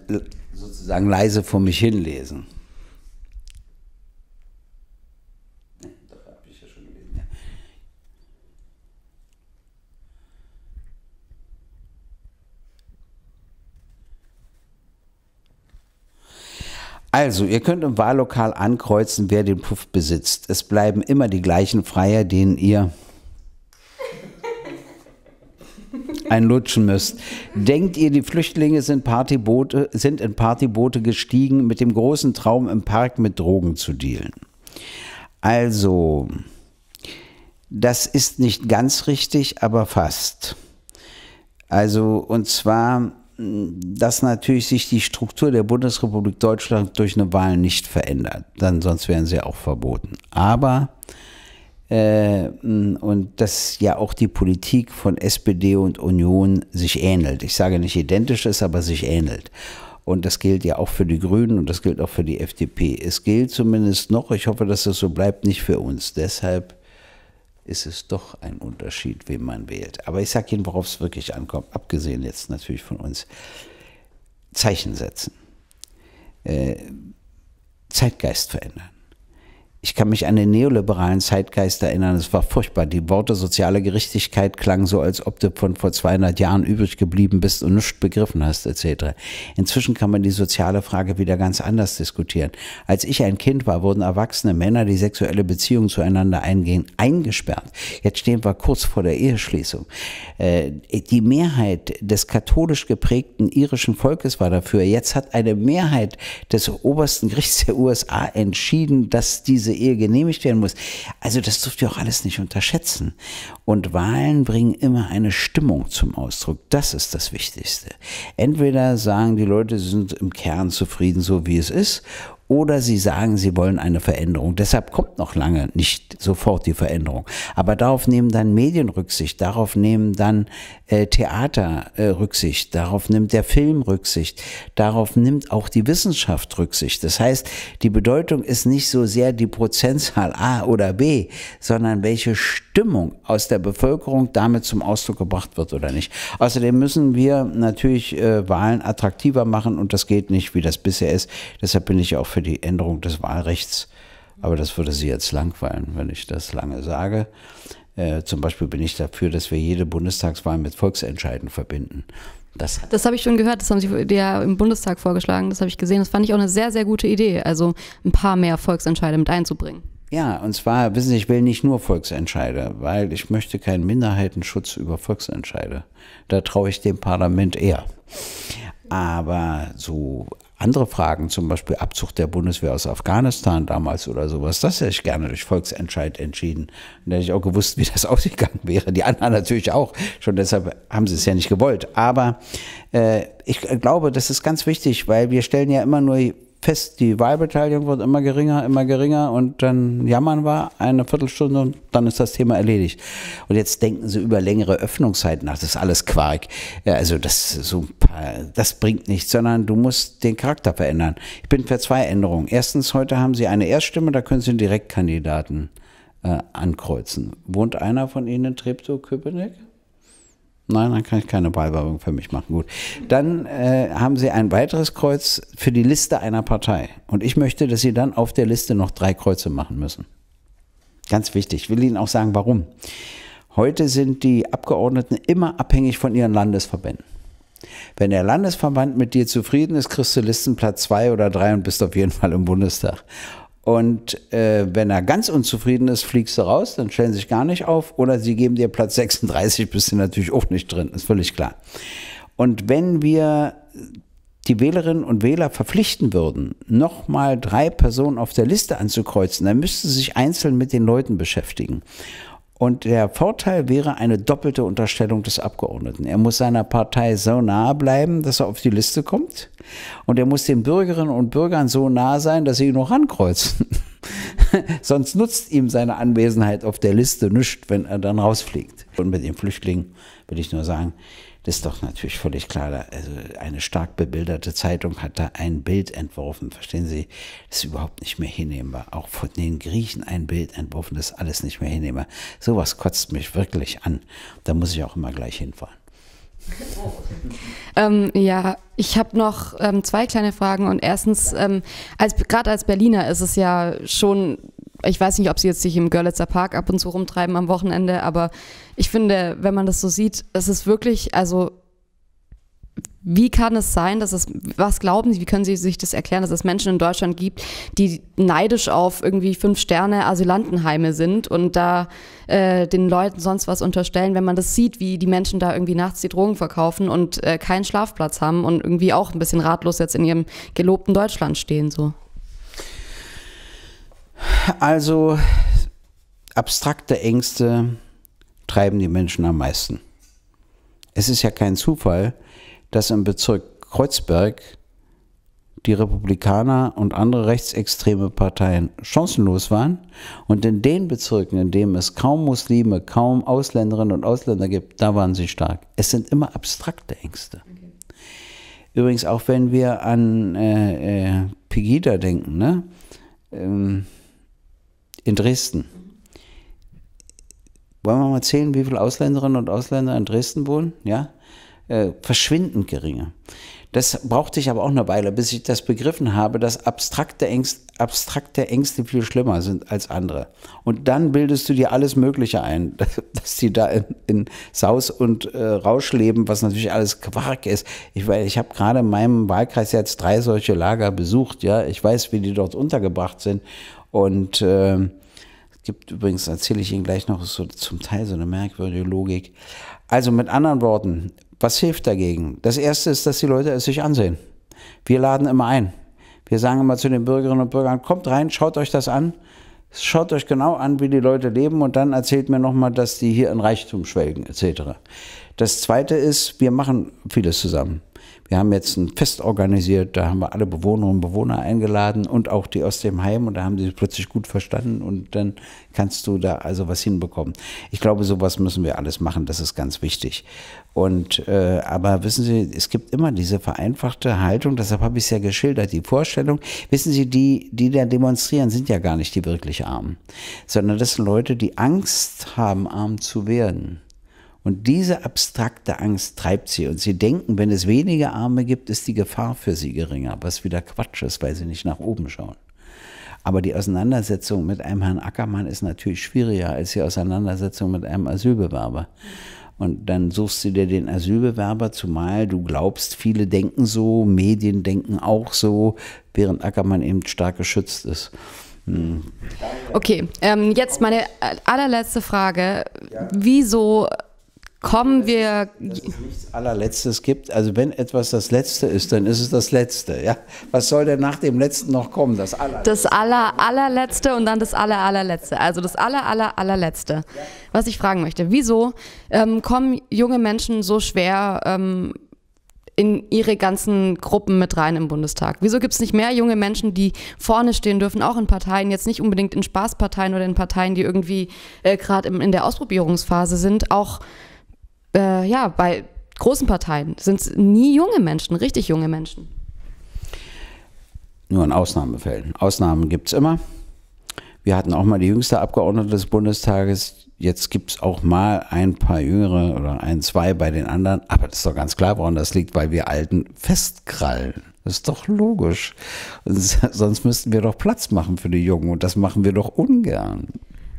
sozusagen leise vor mich hinlesen. Also, ihr könnt im Wahllokal ankreuzen, wer den Puff besitzt. Es bleiben immer die gleichen Freier, denen ihr einlutschen müsst. Denkt ihr, die Flüchtlinge sind, Partyboote, sind in Partyboote gestiegen mit dem großen Traum, im Park mit Drogen zu dealen? Also, das ist nicht ganz richtig, aber fast. Also, und zwar dass natürlich sich die Struktur der Bundesrepublik Deutschland durch eine Wahl nicht verändert. Dann sonst wären sie auch verboten. Aber äh, und dass ja auch die Politik von SPD und Union sich ähnelt. Ich sage nicht identisch ist, aber sich ähnelt. Und das gilt ja auch für die Grünen und das gilt auch für die FDP. Es gilt zumindest noch, ich hoffe, dass das so bleibt, nicht für uns. Deshalb ist es doch ein Unterschied, wen man wählt. Aber ich sage Ihnen, worauf es wirklich ankommt, abgesehen jetzt natürlich von uns. Zeichen setzen, äh, Zeitgeist verändern. Ich kann mich an den neoliberalen Zeitgeist erinnern. Es war furchtbar. Die Worte soziale Gerechtigkeit klangen so, als ob du von vor 200 Jahren übrig geblieben bist und nichts begriffen hast, etc. Inzwischen kann man die soziale Frage wieder ganz anders diskutieren. Als ich ein Kind war, wurden erwachsene Männer, die sexuelle Beziehungen zueinander eingehen, eingesperrt. Jetzt stehen wir kurz vor der Eheschließung. Äh, die Mehrheit des katholisch geprägten irischen Volkes war dafür. Jetzt hat eine Mehrheit des obersten Gerichts der USA entschieden, dass diese diese Ehe genehmigt werden muss. Also das dürft ihr auch alles nicht unterschätzen. Und Wahlen bringen immer eine Stimmung zum Ausdruck. Das ist das Wichtigste. Entweder sagen die Leute, sie sind im Kern zufrieden, so wie es ist, oder sie sagen, sie wollen eine Veränderung. Deshalb kommt noch lange nicht sofort die Veränderung. Aber darauf nehmen dann Medien Rücksicht, darauf nehmen dann äh, Theater äh, Rücksicht, darauf nimmt der Film Rücksicht, darauf nimmt auch die Wissenschaft Rücksicht. Das heißt, die Bedeutung ist nicht so sehr die Prozentzahl A oder B, sondern welche Stimmung aus der Bevölkerung damit zum Ausdruck gebracht wird oder nicht. Außerdem müssen wir natürlich äh, Wahlen attraktiver machen und das geht nicht, wie das bisher ist. Deshalb bin ich auch für für die Änderung des Wahlrechts. Aber das würde Sie jetzt langweilen, wenn ich das lange sage. Äh, zum Beispiel bin ich dafür, dass wir jede Bundestagswahl mit Volksentscheiden verbinden. Das, das habe ich schon gehört, das haben Sie ja im Bundestag vorgeschlagen, das habe ich gesehen. Das fand ich auch eine sehr, sehr gute Idee, also ein paar mehr Volksentscheide mit einzubringen. Ja, und zwar, wissen Sie, ich will nicht nur Volksentscheide, weil ich möchte keinen Minderheitenschutz über Volksentscheide. Da traue ich dem Parlament eher. Aber so andere Fragen, zum Beispiel Abzug der Bundeswehr aus Afghanistan damals oder sowas, das hätte ich gerne durch Volksentscheid entschieden. Dann hätte ich auch gewusst, wie das *laughs* ausgegangen wäre. Die anderen natürlich auch. Schon deshalb haben sie es ja nicht gewollt. Aber äh, ich glaube, das ist ganz wichtig, weil wir stellen ja immer nur fest, die Wahlbeteiligung wird immer geringer, immer geringer und dann jammern wir eine Viertelstunde und dann ist das Thema erledigt. Und jetzt denken sie über längere Öffnungszeiten nach, das ist alles Quark. Ja, Also das, so paar, das bringt nichts, sondern du musst den Charakter verändern. Ich bin für zwei Änderungen. Erstens, heute haben sie eine Erststimme, da können sie einen Direktkandidaten äh, ankreuzen. Wohnt einer von Ihnen in Treptow-Köpenick? Nein, dann kann ich keine Wahlwerbung für mich machen. Gut. Dann äh, haben Sie ein weiteres Kreuz für die Liste einer Partei. Und ich möchte, dass Sie dann auf der Liste noch drei Kreuze machen müssen. Ganz wichtig. Ich will Ihnen auch sagen, warum. Heute sind die Abgeordneten immer abhängig von ihren Landesverbänden. Wenn der Landesverband mit dir zufrieden ist, kriegst du Listenplatz zwei oder drei und bist auf jeden Fall im Bundestag. Und äh, wenn er ganz unzufrieden ist, fliegst du raus, dann stellen sie sich gar nicht auf. Oder sie geben dir Platz 36, *laughs* bist du natürlich auch nicht drin, ist völlig klar. Und wenn wir die Wählerinnen und Wähler verpflichten würden, nochmal drei Personen auf der Liste anzukreuzen, dann müssten sie sich einzeln mit den Leuten beschäftigen. Und der Vorteil wäre eine doppelte Unterstellung des Abgeordneten. Er muss seiner Partei so nahe bleiben, dass er auf die Liste kommt. Und er muss den Bürgerinnen und Bürgern so nahe sein, dass sie ihn noch rankreuzen. *laughs* Sonst nutzt ihm seine Anwesenheit auf der Liste nichts, wenn er dann rausfliegt. Und mit den Flüchtlingen will ich nur sagen, das ist doch natürlich völlig klar. Also eine stark bebilderte Zeitung hat da ein Bild entworfen. Verstehen Sie? Das ist überhaupt nicht mehr hinnehmbar. Auch von den Griechen ein Bild entworfen, das ist alles nicht mehr hinnehmbar. Sowas kotzt mich wirklich an. Da muss ich auch immer gleich hinfahren. Ähm, ja, ich habe noch ähm, zwei kleine Fragen und erstens, ähm, als, gerade als Berliner ist es ja schon ich weiß nicht, ob sie jetzt sich im Görlitzer Park ab und zu rumtreiben am Wochenende, aber ich finde, wenn man das so sieht, es ist wirklich, also wie kann es sein, dass es, was glauben Sie, wie können Sie sich das erklären, dass es Menschen in Deutschland gibt, die neidisch auf irgendwie Fünf-Sterne-Asylantenheime sind und da äh, den Leuten sonst was unterstellen, wenn man das sieht, wie die Menschen da irgendwie nachts die Drogen verkaufen und äh, keinen Schlafplatz haben und irgendwie auch ein bisschen ratlos jetzt in ihrem gelobten Deutschland stehen so? Also abstrakte Ängste treiben die Menschen am meisten. Es ist ja kein Zufall, dass im Bezirk Kreuzberg die Republikaner und andere rechtsextreme Parteien chancenlos waren und in den Bezirken, in denen es kaum Muslime, kaum Ausländerinnen und Ausländer gibt, da waren sie stark. Es sind immer abstrakte Ängste. Okay. Übrigens auch wenn wir an äh, äh, Pegida denken, ne? Ähm, in Dresden. Wollen wir mal zählen, wie viele Ausländerinnen und Ausländer in Dresden wohnen? Ja? Äh, verschwindend geringe. Das brauchte ich aber auch eine Weile, bis ich das begriffen habe, dass abstrakte Ängste, abstrakte Ängste viel schlimmer sind als andere. Und dann bildest du dir alles Mögliche ein, *laughs* dass die da in, in Saus und äh, Rausch leben, was natürlich alles Quark ist. Ich, ich habe gerade in meinem Wahlkreis jetzt drei solche Lager besucht, ja. Ich weiß, wie die dort untergebracht sind. Und äh, gibt übrigens, erzähle ich Ihnen gleich noch, so zum Teil so eine merkwürdige Logik. Also mit anderen Worten, was hilft dagegen? Das Erste ist, dass die Leute es sich ansehen. Wir laden immer ein. Wir sagen immer zu den Bürgerinnen und Bürgern, kommt rein, schaut euch das an, schaut euch genau an, wie die Leute leben und dann erzählt mir nochmal, dass die hier in Reichtum schwelgen etc. Das Zweite ist, wir machen vieles zusammen. Wir haben jetzt ein Fest organisiert, da haben wir alle Bewohnerinnen und Bewohner eingeladen und auch die aus dem Heim und da haben sie plötzlich gut verstanden und dann kannst du da also was hinbekommen. Ich glaube, sowas müssen wir alles machen, das ist ganz wichtig. Und äh, aber wissen Sie, es gibt immer diese vereinfachte Haltung, deshalb habe ich es ja geschildert, die Vorstellung, wissen Sie, die, die da demonstrieren, sind ja gar nicht die wirklich Armen, sondern das sind Leute, die Angst haben, arm zu werden. Und diese abstrakte Angst treibt sie. Und sie denken, wenn es weniger Arme gibt, ist die Gefahr für sie geringer, was wieder Quatsch ist, weil sie nicht nach oben schauen. Aber die Auseinandersetzung mit einem Herrn Ackermann ist natürlich schwieriger als die Auseinandersetzung mit einem Asylbewerber. Und dann suchst du dir den Asylbewerber, zumal du glaubst, viele denken so, Medien denken auch so, während Ackermann eben stark geschützt ist. Hm. Okay, ähm, jetzt meine allerletzte Frage. Wieso kommen wir. Dass es nichts allerletztes gibt. Also wenn etwas das Letzte ist, dann ist es das Letzte. Ja? Was soll denn nach dem Letzten noch kommen? Das allerletzte. Das aller, allerletzte und dann das aller, allerletzte. Also das aller, aller, allerletzte. Ja. Was ich fragen möchte, wieso ähm, kommen junge Menschen so schwer ähm, in ihre ganzen Gruppen mit rein im Bundestag? Wieso gibt es nicht mehr junge Menschen, die vorne stehen dürfen, auch in Parteien, jetzt nicht unbedingt in Spaßparteien oder in Parteien, die irgendwie äh, gerade in der Ausprobierungsphase sind, auch äh, ja, bei großen Parteien sind es nie junge Menschen, richtig junge Menschen. Nur in Ausnahmefällen. Ausnahmen gibt es immer. Wir hatten auch mal die jüngste Abgeordnete des Bundestages. Jetzt gibt es auch mal ein paar Jüngere oder ein, zwei bei den anderen. Aber das ist doch ganz klar, woran das liegt, weil wir Alten festkrallen. Das ist doch logisch. *laughs* Sonst müssten wir doch Platz machen für die Jungen und das machen wir doch ungern.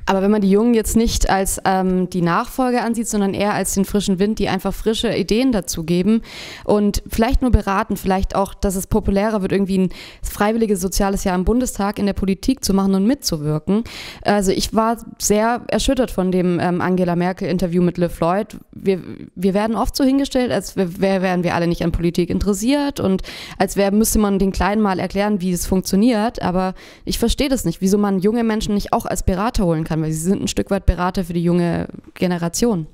Aber wenn man die Jungen jetzt nicht als ähm, die Nachfolge ansieht, sondern eher als den frischen Wind, die einfach frische Ideen dazu geben und vielleicht nur beraten, vielleicht auch, dass es populärer wird, irgendwie ein freiwilliges soziales Jahr im Bundestag in der Politik zu machen und mitzuwirken. Also ich war sehr erschüttert von dem ähm, Angela Merkel-Interview mit Le Floyd. Wir, wir werden oft so hingestellt, als wär, wären wir alle nicht an Politik interessiert und als wär, müsste man den Kleinen mal erklären, wie es funktioniert. Aber ich verstehe das nicht, wieso man junge Menschen nicht auch als Berater holen kann kann, weil sie sind ein Stück weit Berater für die junge Generation.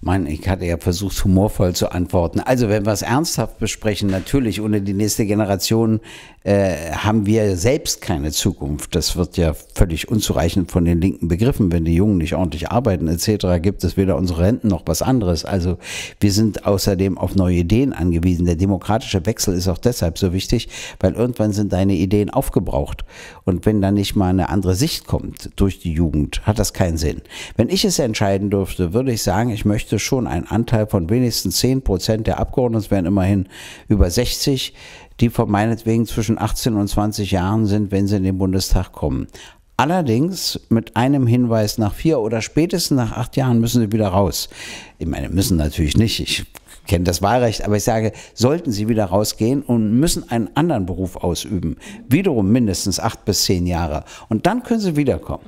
Mann, ich hatte ja versucht, humorvoll zu antworten. Also, wenn wir es ernsthaft besprechen, natürlich ohne die nächste Generation äh, haben wir selbst keine Zukunft. Das wird ja völlig unzureichend von den Linken begriffen. Wenn die Jungen nicht ordentlich arbeiten etc., gibt es weder unsere Renten noch was anderes. Also wir sind außerdem auf neue Ideen angewiesen. Der demokratische Wechsel ist auch deshalb so wichtig, weil irgendwann sind deine Ideen aufgebraucht. Und wenn da nicht mal eine andere Sicht kommt durch die Jugend, hat das keinen Sinn. Wenn ich es entscheiden dürfte, würde ich sagen, ich möchte schon einen Anteil von wenigstens 10 Prozent der Abgeordneten, das wären immerhin über 60, die von meinetwegen zwischen 18 und 20 Jahren sind, wenn sie in den Bundestag kommen. Allerdings mit einem Hinweis nach vier oder spätestens nach acht Jahren müssen sie wieder raus. Ich meine, müssen natürlich nicht. Ich kenne das Wahlrecht, aber ich sage, sollten sie wieder rausgehen und müssen einen anderen Beruf ausüben. Wiederum mindestens acht bis zehn Jahre. Und dann können sie wiederkommen.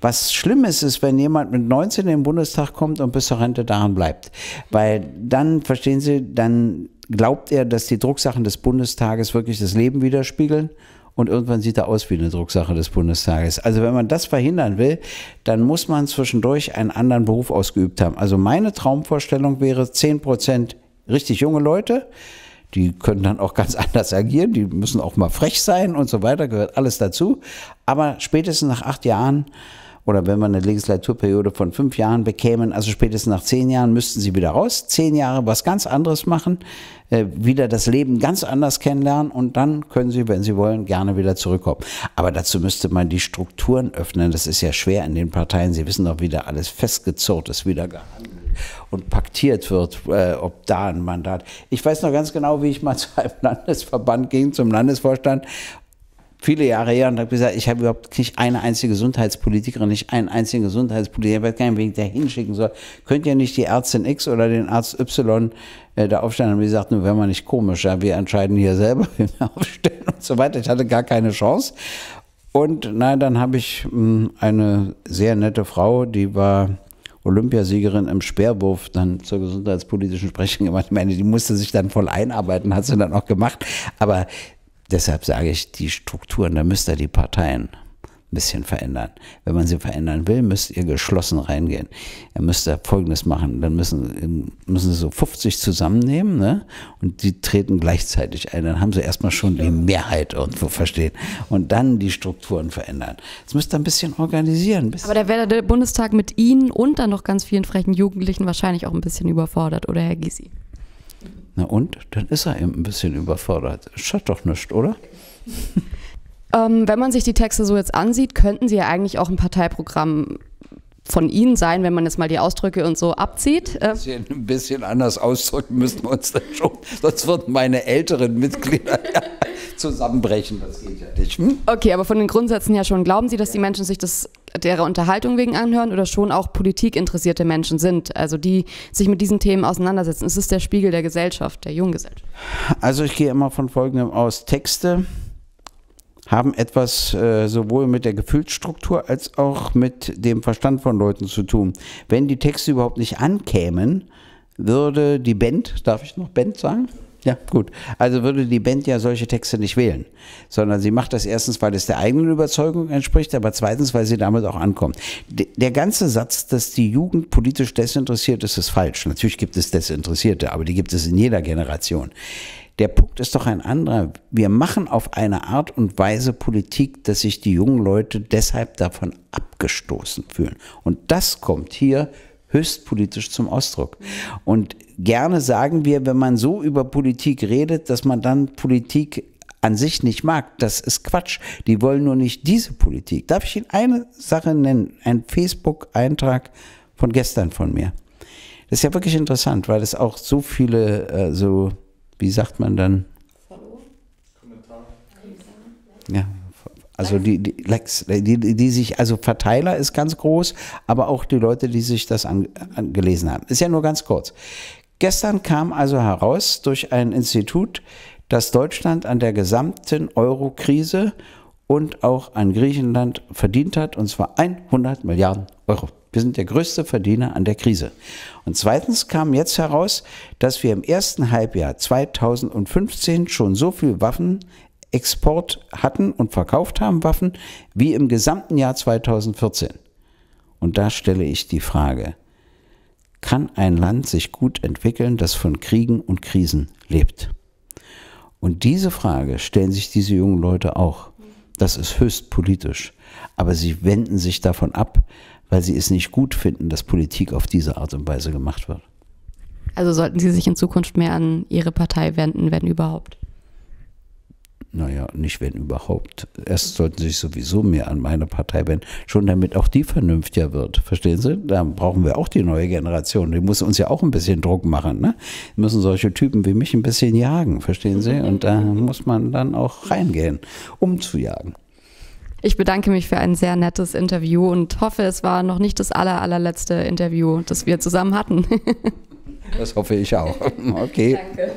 Was schlimm ist, ist, wenn jemand mit 19 in den Bundestag kommt und bis zur Rente daran bleibt. Weil dann, verstehen Sie, dann glaubt er, dass die Drucksachen des Bundestages wirklich das Leben widerspiegeln? Und irgendwann sieht er aus wie eine Drucksache des Bundestages. Also wenn man das verhindern will, dann muss man zwischendurch einen anderen Beruf ausgeübt haben. Also meine Traumvorstellung wäre 10 Prozent richtig junge Leute, die können dann auch ganz *laughs* anders agieren, die müssen auch mal frech sein und so weiter, gehört alles dazu. Aber spätestens nach acht Jahren oder wenn wir eine Legislaturperiode von fünf Jahren bekämen, also spätestens nach zehn Jahren müssten sie wieder raus, zehn Jahre was ganz anderes machen, äh, wieder das Leben ganz anders kennenlernen und dann können sie, wenn sie wollen, gerne wieder zurückkommen. Aber dazu müsste man die Strukturen öffnen. Das ist ja schwer in den Parteien. Sie wissen doch, wie da alles festgezurrt ist, wieder gehandelt und paktiert wird, äh, ob da ein Mandat. Ich weiß noch ganz genau, wie ich mal *laughs* zu einem Landesverband ging, zum Landesvorstand viele Jahre her und habe gesagt, ich habe überhaupt nicht eine einzige Gesundheitspolitikerin, nicht einen einzigen Gesundheitspolitiker, ich habe keinen Weg da hinschicken soll. Könnt ihr nicht die Ärztin X oder den Arzt Y äh, da aufstellen? Und haben gesagt, nur wenn wir nicht komisch, ja, wir entscheiden hier selber, *laughs* wie wir aufstellen und so weiter. Ich hatte gar keine Chance. Und nein, dann habe ich mh, hm, eine sehr nette Frau, die war Olympiasiegerin im Speerwurf dann zur gesundheitspolitischen Sprechung gemacht. Ich meine, die musste sich dann voll einarbeiten, hat sie dann auch gemacht. Aber deshalb sage ich, die Strukturen, da müsst ihr die Parteien ein bisschen verändern. Wenn man sie verändern will, müsst ihr geschlossen reingehen. Ihr müsst da Folgendes machen. Dann müssen, müssen sie so 50 zusammennehmen ne? und die treten gleichzeitig ein. Dann haben sie erstmal schon die Mehrheit irgendwo verstehen und dann die Strukturen verändern. Das müsst ihr ein bisschen organisieren. Ein bisschen. Aber da wäre der Bundestag mit Ihnen und dann noch ganz vielen frechen Jugendlichen wahrscheinlich auch ein bisschen überfordert, oder Herr Gysi? Na und? Dann ist er eben ein bisschen überfordert. Schaut doch nichts, oder? Ähm, wenn man sich die Texte so jetzt ansieht, könnten sie ja eigentlich auch ein Parteiprogramm von Ihnen sein, wenn man jetzt mal die Ausdrücke und so abzieht. Äh? Ein bisschen, ein bisschen anders ausdrücken müssen wir uns dann schon, sonst würden meine älteren Mitglieder *laughs* ja zusammenbrechen. Das geht ja nicht. Hm? Okay, aber von den Grundsätzen her schon. Glauben Sie, dass die Menschen sich das derer Unterhaltung wegen anhören oder schon auch politikinteressierte Menschen sind, also die sich mit diesen Themen auseinandersetzen? Es ist der Spiegel der Gesellschaft, der jungen Gesellschaft. Also ich gehe immer von Folgendem aus. Texte haben etwas äh, sowohl mit der Gefühlsstruktur als auch mit dem Verstand von Leuten zu tun. Wenn die Texte überhaupt nicht ankämen, würde die Band, darf ich noch Band sagen? Ja, gut. Also würde die Band ja solche Texte nicht wählen, sondern sie macht das erstens, weil es der eigenen Überzeugung entspricht, aber zweitens, weil sie damit auch ankommt. D der ganze Satz, dass die Jugend politisch desinteressiert ist, ist falsch. Natürlich gibt es Desinteressierte, aber die gibt es in jeder Generation. Der Punkt ist doch ein anderer. Wir machen auf eine Art und Weise Politik, dass sich die jungen Leute deshalb davon abgestoßen fühlen. Und das kommt hier höchstpolitisch zum Ausdruck. Und gerne sagen wir, wenn man so über Politik redet, dass man dann Politik an sich nicht mag, das ist Quatsch. Die wollen nur nicht diese Politik. Darf ich Ihnen eine Sache nennen? Ein Facebook-Eintrag von gestern von mir. Das ist ja wirklich interessant, weil es auch so viele äh, so wie sagt man dann? Kommentar. Ja, also die, die, Lex, die, die sich, also Verteiler ist ganz groß, aber auch die Leute, die sich das angelesen haben. Ist ja nur ganz kurz. Gestern kam also heraus durch ein Institut, dass Deutschland an der gesamten Euro-Krise und auch an Griechenland verdient hat, und zwar 100 Milliarden Euro. Wir sind der größte Verdiener an der Krise. Und zweitens kam jetzt heraus, dass wir im ersten Halbjahr 2015 schon so viel Waffenexport hatten und verkauft haben, Waffen, wie im gesamten Jahr 2014. Und da stelle ich die Frage, kann ein Land sich gut entwickeln, das von Kriegen und Krisen lebt? Und diese Frage stellen sich diese jungen Leute auch. Das ist höchst politisch. Aber sie wenden sich davon ab, weil sie es nicht gut finden, dass Politik auf diese Art und Weise gemacht wird. Also sollten Sie sich in Zukunft mehr an Ihre Partei wenden, wenn überhaupt? Naja, nicht wenn überhaupt. Erst sollten Sie sich sowieso mehr an meine Partei wenden, schon damit auch die vernünftiger wird. Verstehen Sie? Da brauchen wir auch die neue Generation. Die muss uns ja auch ein bisschen Druck machen. Ne? Die müssen solche Typen wie mich ein bisschen jagen, verstehen Sie? Und da muss man dann auch reingehen, um zu jagen. Ich bedanke mich für ein sehr nettes Interview und hoffe, es war noch nicht das aller, allerletzte Interview, das wir zusammen hatten. *laughs* das hoffe ich auch. *laughs* Okay. Danke.